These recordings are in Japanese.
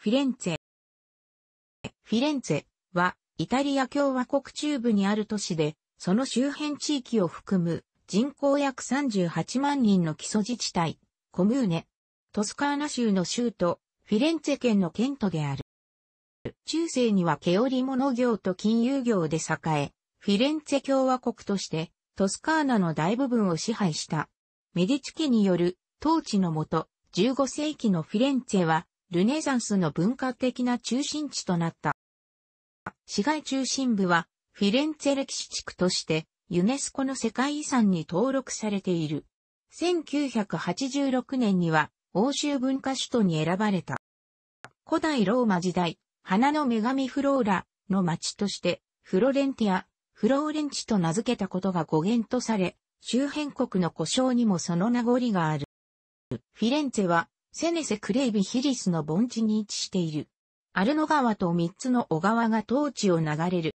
フィレンツェ。フィレンツェは、イタリア共和国中部にある都市で、その周辺地域を含む人口約38万人の基礎自治体、コムーネ、トスカーナ州の州都、フィレンツェ県の県都である。中世には毛織物業と金融業で栄え、フィレンツェ共和国として、トスカーナの大部分を支配した。メディチ家による統治のもと、15世紀のフィレンツェは、ルネザンスの文化的な中心地となった。市街中心部はフィレンツェ歴史地区としてユネスコの世界遺産に登録されている。1986年には欧州文化首都に選ばれた。古代ローマ時代、花の女神フローラの町としてフロレンティア、フローレンチと名付けたことが語源とされ、周辺国の故障にもその名残がある。フィレンツェはセネセ・クレイビ・ヒリスの盆地に位置している。アルノ川と三つの小川が当地を流れる。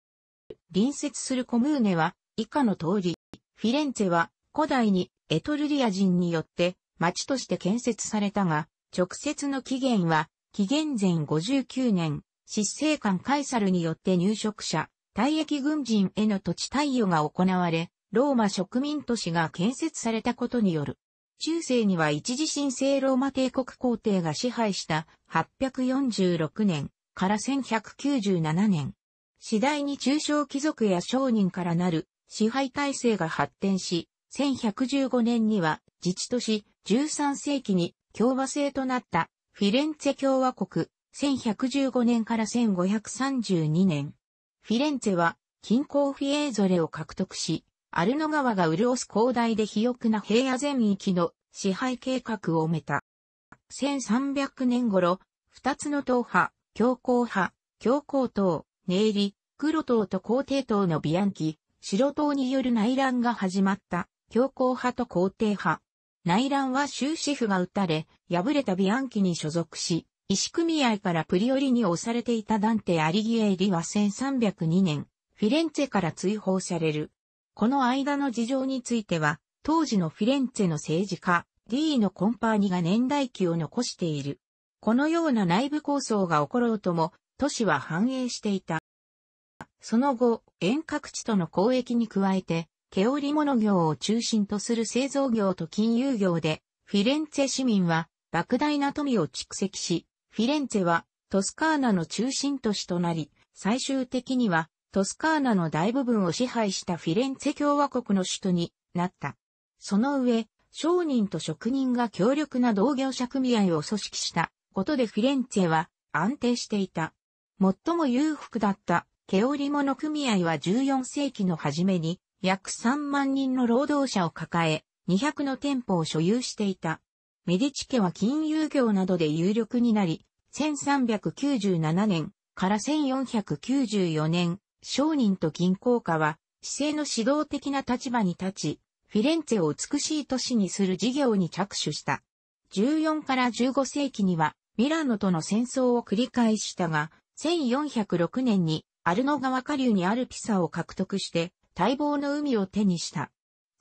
隣接するコムーネは以下の通り、フィレンツェは古代にエトルリア人によって町として建設されたが、直接の起源は紀元前59年、執政官カイサルによって入植者、退役軍人への土地貸与が行われ、ローマ植民都市が建設されたことによる。中世には一時神聖ローマ帝国皇帝が支配した846年から1197年。次第に中小貴族や商人からなる支配体制が発展し、1115年には自治都市13世紀に共和制となったフィレンツェ共和国1115年から1532年。フィレンツェは近郊フィエーゾレを獲得し、アルノ川が潤す広大で肥沃な平野全域の支配計画を埋めた。1300年頃、二つの党派、強硬派、強硬党、ネイリ、黒党と皇帝党のビアンキ、白党による内乱が始まった、強硬派と皇帝派。内乱は終止符が打たれ、敗れたビアンキに所属し、医師組合からプリオリに押されていたダンテ・アリギエリは1302年、フィレンツェから追放される。この間の事情については、当時のフィレンツェの政治家、ディーのコンパーニが年代記を残している。このような内部構想が起ころうとも、都市は繁栄していた。その後、遠隔地との交易に加えて、毛織物業を中心とする製造業と金融業で、フィレンツェ市民は莫大な富を蓄積し、フィレンツェはトスカーナの中心都市となり、最終的にはトスカーナの大部分を支配したフィレンツェ共和国の首都になった。その上、商人と職人が強力な同業者組合を組織したことでフィレンツェは安定していた。最も裕福だった毛織物組合は14世紀の初めに約3万人の労働者を抱え、200の店舗を所有していた。メディチ家は金融業などで有力になり、1397年から1494年商人と銀行家は、市政の指導的な立場に立ち、フィレンツェを美しい都市にする事業に着手した。14から15世紀には、ミラノとの戦争を繰り返したが、1406年にアルノ川下流にあるピサを獲得して、待望の海を手にした。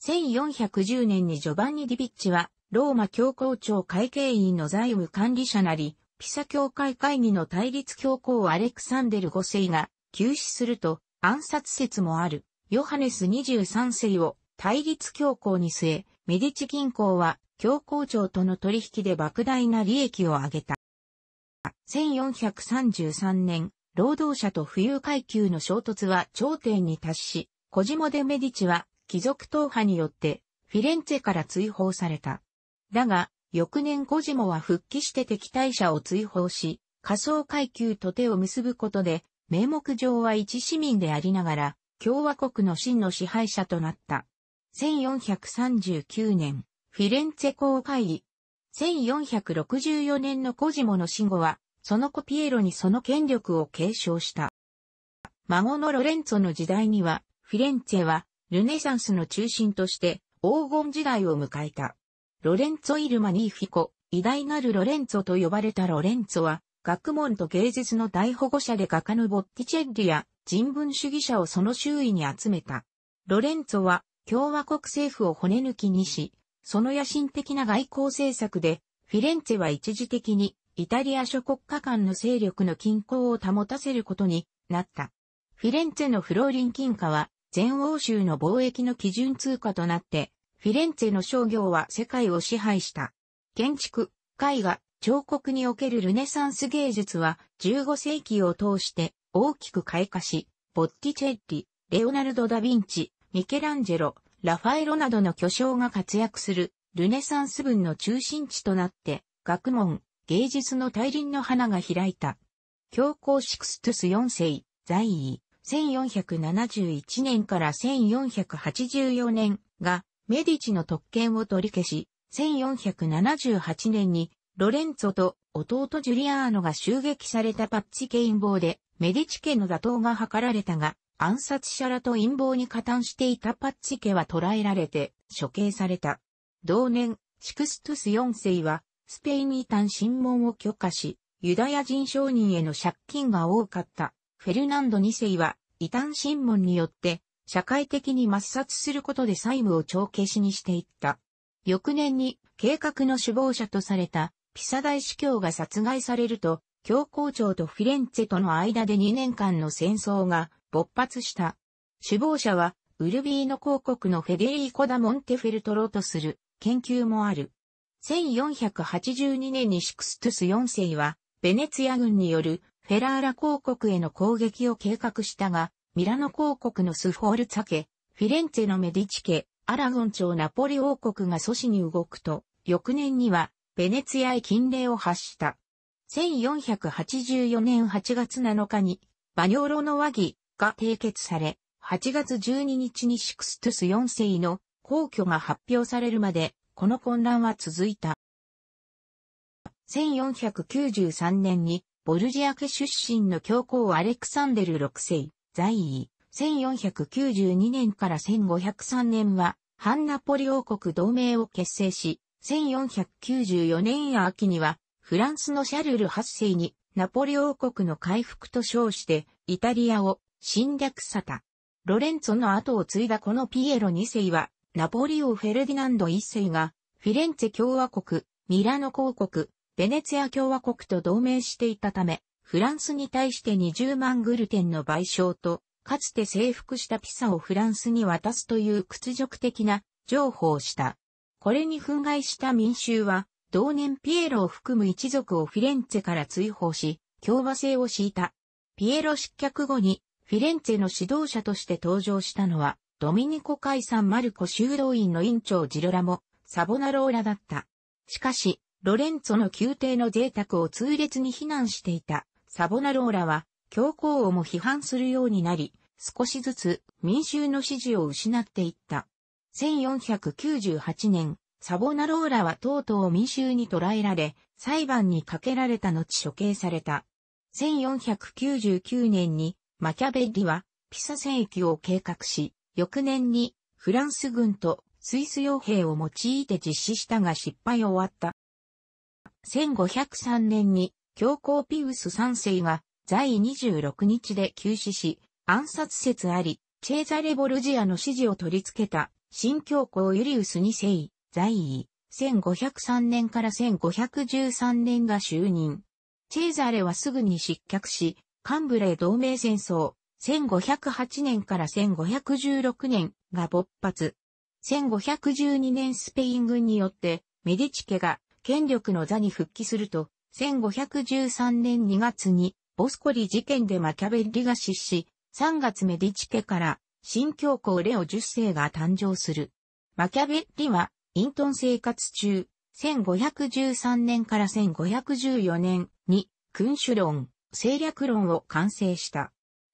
1410年にジョバンニ・ディビッチは、ローマ教皇庁会計員の財務管理者なり、ピサ教会会議の対立教皇アレクサンデル5世が、休止すると暗殺説もあるヨハネス23世を対立強行に据え、メディチ銀行は教皇庁との取引で莫大な利益を上げた。1433年、労働者と富裕階級の衝突は頂点に達し、コジモデ・メディチは貴族党派によってフィレンツェから追放された。だが、翌年コジモは復帰して敵対者を追放し、仮想階級と手を結ぶことで名目上は一市民でありながら、共和国の真の支配者となった。1439年、フィレンツェ公会議。1464年のコジモの死後は、そのコピエロにその権力を継承した。孫のロレンツォの時代には、フィレンツェは、ルネサンスの中心として、黄金時代を迎えた。ロレンツォ・イルマニーフィコ、偉大なるロレンツォと呼ばれたロレンツォは、学問と芸術の大保護者で画家のボッティチェッリや人文主義者をその周囲に集めた。ロレンツォは共和国政府を骨抜きにし、その野心的な外交政策で、フィレンツェは一時的にイタリア諸国家間の勢力の均衡を保たせることになった。フィレンツェのフローリン金貨は全欧州の貿易の基準通貨となって、フィレンツェの商業は世界を支配した。建築、絵画、彫刻におけるルネサンス芸術は15世紀を通して大きく開花し、ボッティチェッリ、レオナルド・ダ・ヴィンチ、ミケランジェロ、ラファエロなどの巨匠が活躍するルネサンス文の中心地となって、学問、芸術の大輪の花が開いた。教皇シクストゥス4世、在位、1471年から1484年がメディチの特権を取り消し、1478年にロレンツォと弟ジュリアーノが襲撃されたパッチ家陰謀で、メディチ家の打倒が図られたが、暗殺者らと陰謀に加担していたパッチ家は捕らえられて処刑された。同年、シクストゥス4世は、スペインに単審問を許可し、ユダヤ人商人への借金が多かった。フェルナンド2世は、異端審問によって、社会的に抹殺することで債務を帳消しにしていった。翌年に、計画の首謀者とされた、ピサ大司教が殺害されると、教皇庁とフィレンツェとの間で2年間の戦争が勃発した。首謀者は、ウルビーノ公国のフェデリーコ・ダ・モンテフェルトロとする研究もある。1482年にシクストゥス4世は、ベネツィア軍によるフェラーラ公国への攻撃を計画したが、ミラノ公国のスフォールツァ家、フィレンツェのメディチ家、アラゴン朝ナポリ王国が阻止に動くと、翌年にはベネツィアへ禁令を発した。1484年8月7日に、バニョーロの和議が締結され、8月12日にシクストゥス4世の皇居が発表されるまで、この混乱は続いた。1493年に、ボルジア家出身の教皇アレクサンデル6世、在位。1492年から1503年は、ハンナポリ王国同盟を結成し、1494年秋には、フランスのシャルル8世にナポレ王国の回復と称して、イタリアを侵略さた。ロレンツォの後を継いだこのピエロ2世は、ナポリオ・フェルディナンド1世が、フィレンツェ共和国、ミラノ公国、ベネツィア共和国と同盟していたため、フランスに対して20万グルテンの賠償と、かつて征服したピサをフランスに渡すという屈辱的な譲歩をした。これに憤慨した民衆は、同年ピエロを含む一族をフィレンツェから追放し、共和制を敷いた。ピエロ失脚後に、フィレンツェの指導者として登場したのは、ドミニコ海産マルコ修道院の院長ジロラモ、サボナローラだった。しかし、ロレンツォの宮廷の贅沢を痛烈に非難していたサボナローラは、教皇をも批判するようになり、少しずつ民衆の支持を失っていった。1498年、サボナローラはとうとう民衆に捕らえられ、裁判にかけられた後処刑された。1499年にマキャベッリはピサ戦役を計画し、翌年にフランス軍とスイス傭兵を用いて実施したが失敗を終わった。1503年に教皇ピウス3世が在位26日で急死し、暗殺説あり、チェーザレ・ボルジアの指示を取り付けた新教皇ユリウス2世、在位、1503年から1513年が就任。チェーザーレはすぐに失脚し、カンブレー同盟戦争、1508年から1516年が勃発。1512年スペイン軍によって、メディチケが権力の座に復帰すると、1513年2月にボスコリ事件でマキャベリが失し、3月メディチケから新教皇レオ10世が誕生する。マキャベッリは、イントン生活中、1513年から1514年に、君主論、政略論を完成した。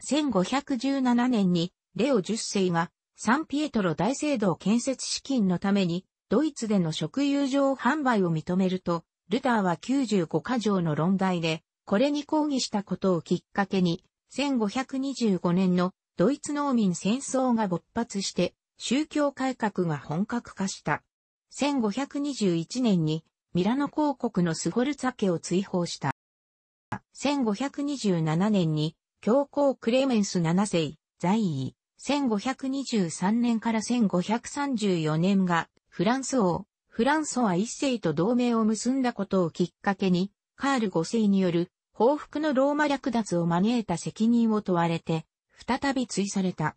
1517年に、レオ10世が、サンピエトロ大聖堂建設資金のために、ドイツでの食友情販売を認めると、ルターは95箇条の論題で、これに抗議したことをきっかけに、1525年のドイツ農民戦争が勃発して、宗教改革が本格化した。1521年にミラノ公国のスホルツァ家を追放した。1527年に教皇クレメンス7世在位。1523年から1534年がフランス王、フランソワ1世と同盟を結んだことをきっかけに、カール5世による報復のローマ略奪を招いた責任を問われて、再び追された。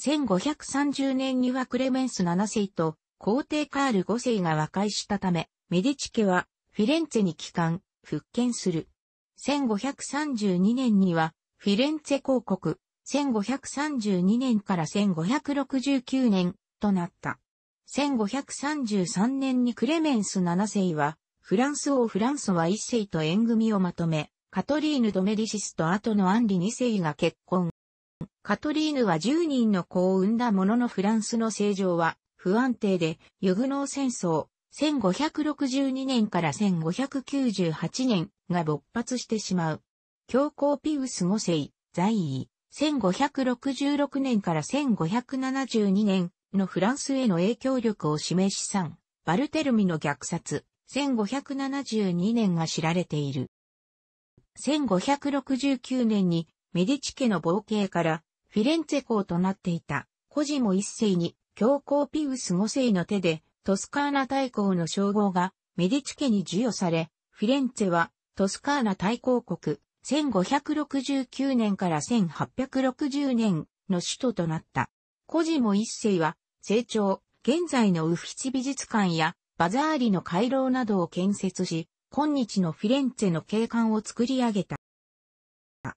1530年にはクレメンス7世と皇帝カール5世が和解したため、メディチ家はフィレンツェに帰還、復権する。1532年にはフィレンツェ公国、1532年から1569年となった。1533年にクレメンス7世は、フランス王フランソワ1世と縁組をまとめ、カトリーヌ・ドメディシスと後のアンリ2世が結婚。カトリーヌは10人の子を産んだもののフランスの政情は不安定で、ユグノー戦争、1562年から1598年が勃発してしまう。教皇ピウス5世、在位、1566年から1572年のフランスへの影響力を示し3、バルテルミの虐殺、1572年が知られている。1569年にメディチ家の冒険からフィレンツェ公となっていた、コジモ一世に、教皇ピウス五世の手で、トスカーナ大公の称号が、メディチ家に授与され、フィレンツェは、トスカーナ大公国、1569年から1860年の首都となった。コジモ一世は、成長、現在のウフィチ美術館や、バザーリの回廊などを建設し、今日のフィレンツェの景観を作り上げた。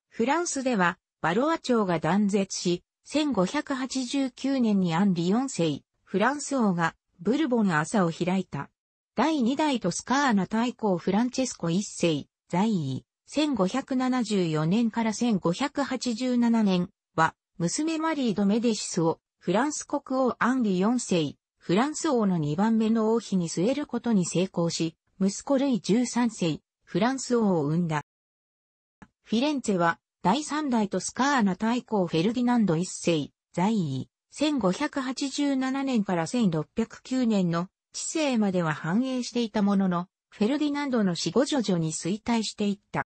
フランスでは、バロア朝が断絶し、1589年にアンリ4世、フランス王がブルボン朝を開いた。第2代トスカーナ大公フランチェスコ1世、在位、1574年から1587年は、娘マリー・ド・メディシスを、フランス国王アンリ4世、フランス王の2番目の王妃に据えることに成功し、息子ルイ13世、フランス王を生んだ。フィレンツェは、第3代トスカーナ大公フェルディナンド一世、在位、1587年から1609年の知性までは繁栄していたものの、フェルディナンドの死後徐々に衰退していった。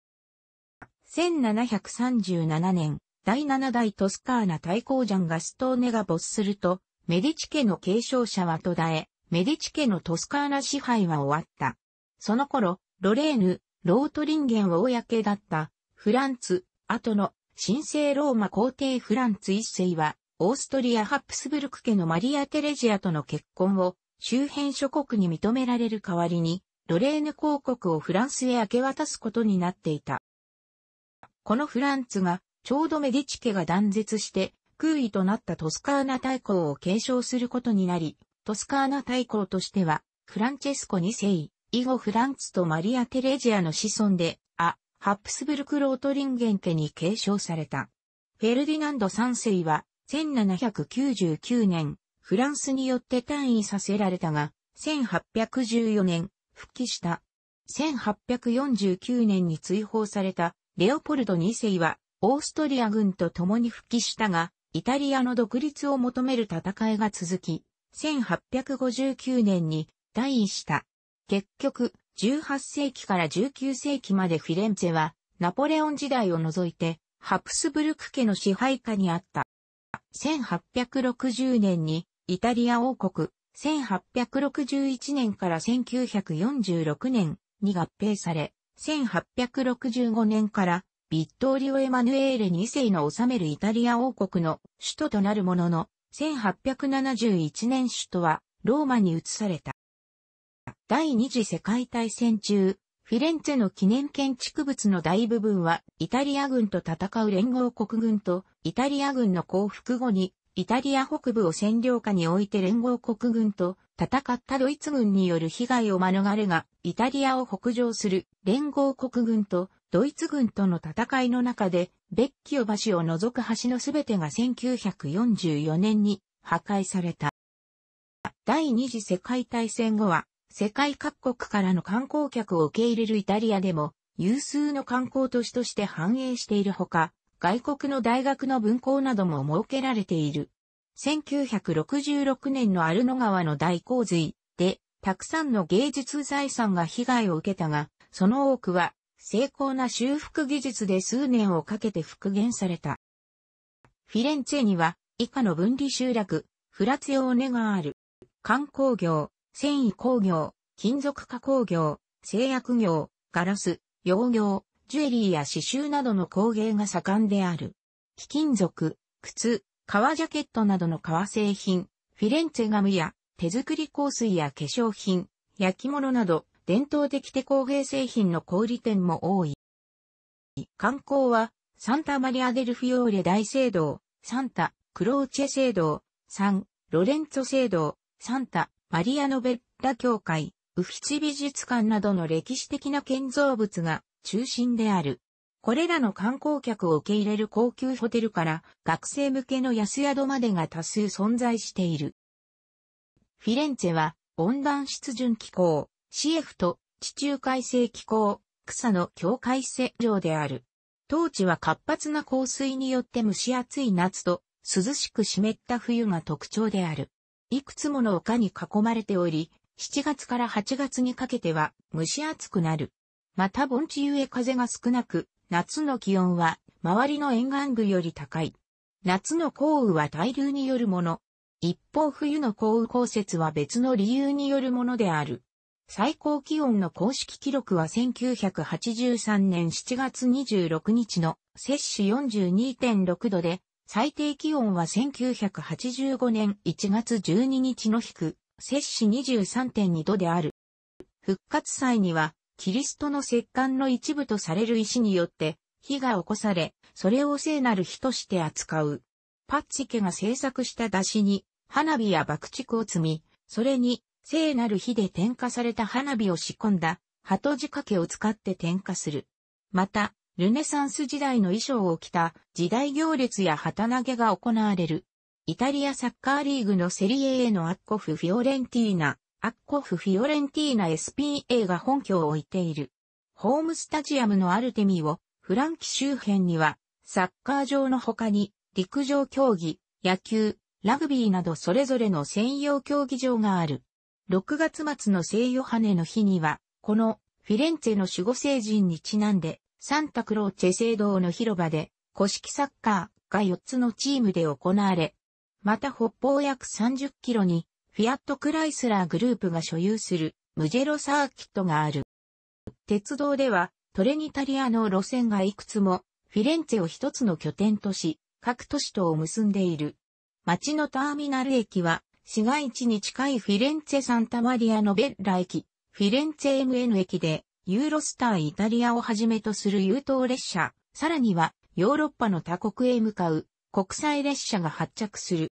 1737年、第7代トスカーナ大公ジャンガストーネが没すると、メディチ家の継承者は途絶え、メディチ家のトスカーナ支配は終わった。その頃、ロレーヌ、ロートリンゲンを公だった、フランツ、後の神聖ローマ皇帝フランツ一世は、オーストリア・ハプスブルク家のマリア・テレジアとの結婚を周辺諸国に認められる代わりに、ロレーヌ公国をフランスへ明け渡すことになっていた。このフランツが、ちょうどメディチ家が断絶して、空位となったトスカーナ大公を継承することになり、トスカーナ大公としては、フランチェスコ2世、以後フランツとマリア・テレジアの子孫で、ハプスブルク・ロートリンゲン家に継承された。フェルディナンド3世は、1799年、フランスによって退位させられたが、1814年、復帰した。1849年に追放された、レオポルド2世は、オーストリア軍と共に復帰したが、イタリアの独立を求める戦いが続き、1859年に退位した。結局、18世紀から19世紀までフィレンツェは、ナポレオン時代を除いて、ハプスブルク家の支配下にあった。1860年に、イタリア王国、1861年から1946年に合併され、1865年からビットーリオ・エマヌエーレ2世の治めるイタリア王国の首都となるものの、1871年首都はローマに移された。第二次世界大戦中、フィレンツェの記念建築物の大部分は、イタリア軍と戦う連合国軍と、イタリア軍の降伏後に、イタリア北部を占領下に置いて連合国軍と戦ったドイツ軍による被害を免れが、イタリアを北上する連合国軍とドイツ軍との戦いの中で、ベッキオ橋を除く橋のすべてが1944年に破壊された。第二次世界大戦後は、世界各国からの観光客を受け入れるイタリアでも、有数の観光都市として繁栄しているほか、外国の大学の分校なども設けられている。1966年のアルノ川の大洪水で、たくさんの芸術財産が被害を受けたが、その多くは、精巧な修復技術で数年をかけて復元された。フィレンツェには、以下の分離集落、フラツヨーネがある。観光業、繊維工業、金属加工業、製薬業、ガラス、洋業、ジュエリーや刺繍などの工芸が盛んである。貴金属、靴、革ジャケットなどの革製品、フィレンツェガムや手作り香水や化粧品、焼き物など伝統的手工芸製品の小売店も多い。観光は、サンタマリアデルフィオーレ大聖堂、サンタ、クローチェ聖堂、サン、ロレンツォ聖堂、サンタ、マリアノベッラ教会、ウフィチ美術館などの歴史的な建造物が中心である。これらの観光客を受け入れる高級ホテルから学生向けの安宿までが多数存在している。フィレンツェは温暖湿潤気候、シエフと地中海性気候、草の境界線上である。当地は活発な降水によって蒸し暑い夏と涼しく湿った冬が特徴である。いくつもの丘に囲まれており、7月から8月にかけては蒸し暑くなる。また盆地ゆえ風が少なく、夏の気温は周りの沿岸部より高い。夏の降雨は対流によるもの。一方冬の降雨降雪は別の理由によるものである。最高気温の公式記録は1983年7月26日の摂氏42.6度で、最低気温は1985年1月12日の日く、摂氏23.2度である。復活祭には、キリストの石棺の一部とされる石によって、火が起こされ、それを聖なる火として扱う。パッチ家が制作した出汁に、花火や爆竹を積み、それに、聖なる火で点火された花火を仕込んだ、鳩仕掛けを使って点火する。また、ルネサンス時代の衣装を着た時代行列や旗投げが行われる。イタリアサッカーリーグのセリエ A のアッコフ・フィオレンティーナ、アッコフ・フィオレンティーナ SPA が本拠を置いている。ホームスタジアムのアルテミオ、フランキ周辺には、サッカー場の他に、陸上競技、野球、ラグビーなどそれぞれの専用競技場がある。6月末の聖ヨハネの日には、このフィレンツェの守護聖人にちなんで、サンタクローチェ聖堂の広場で、古式サッカーが4つのチームで行われ、また北方約30キロに、フィアットクライスラーグループが所有するムジェロサーキットがある。鉄道では、トレニタリアの路線がいくつも、フィレンツェを一つの拠点とし、各都市とを結んでいる。町のターミナル駅は、市街地に近いフィレンツェ・サンタマリアのベッラ駅、フィレンツェ MN 駅で、ユーロスターイタリアをはじめとする優等列車、さらにはヨーロッパの他国へ向かう国際列車が発着する。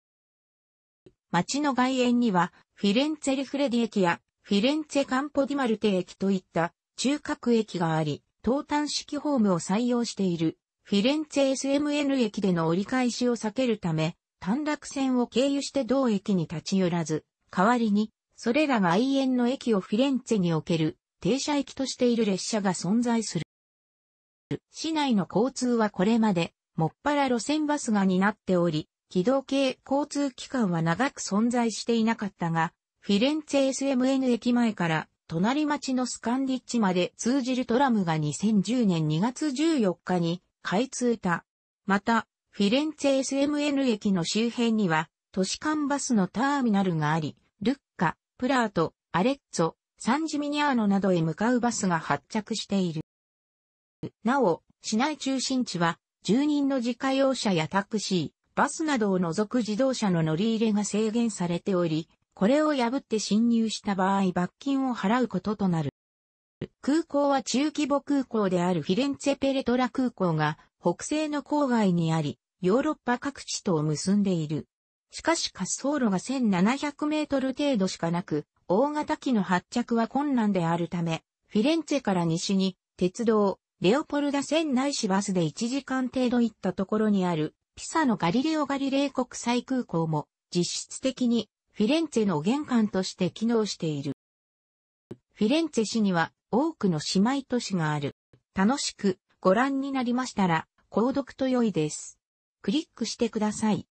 街の外縁にはフィレンツェリフレディ駅やフィレンツェカンポディマルテ駅といった中核駅があり、東端式ホームを採用しているフィレンツェ SMN 駅での折り返しを避けるため、短絡線を経由して同駅に立ち寄らず、代わりに、それらが愛縁の駅をフィレンツェにおける停車駅としている列車が存在する。市内の交通はこれまで、もっぱら路線バスが担っており、軌道系交通機関は長く存在していなかったが、フィレンツェ SMN 駅前から隣町のスカンディッチまで通じるトラムが2010年2月14日に開通た。また、フィレンツェ SMN 駅の周辺には、都市間バスのターミナルがあり、ルッカ、プラート、アレッツォ、サンジミニアーノなどへ向かうバスが発着している。なお、市内中心地は、住人の自家用車やタクシー、バスなどを除く自動車の乗り入れが制限されており、これを破って侵入した場合罰金を払うこととなる。空港は中規模空港であるフィレンツェペレトラ空港が北西の郊外にあり、ヨーロッパ各地とを結んでいる。しかし滑走路が1700メートル程度しかなく、大型機の発着は困難であるため、フィレンツェから西に、鉄道、レオポルダ線ないしバスで1時間程度行ったところにある、ピサのガリレオ・ガリレイ国際空港も、実質的に、フィレンツェの玄関として機能している。フィレンツェ市には、多くの姉妹都市がある。楽しく、ご覧になりましたら、購読と良いです。クリックしてください。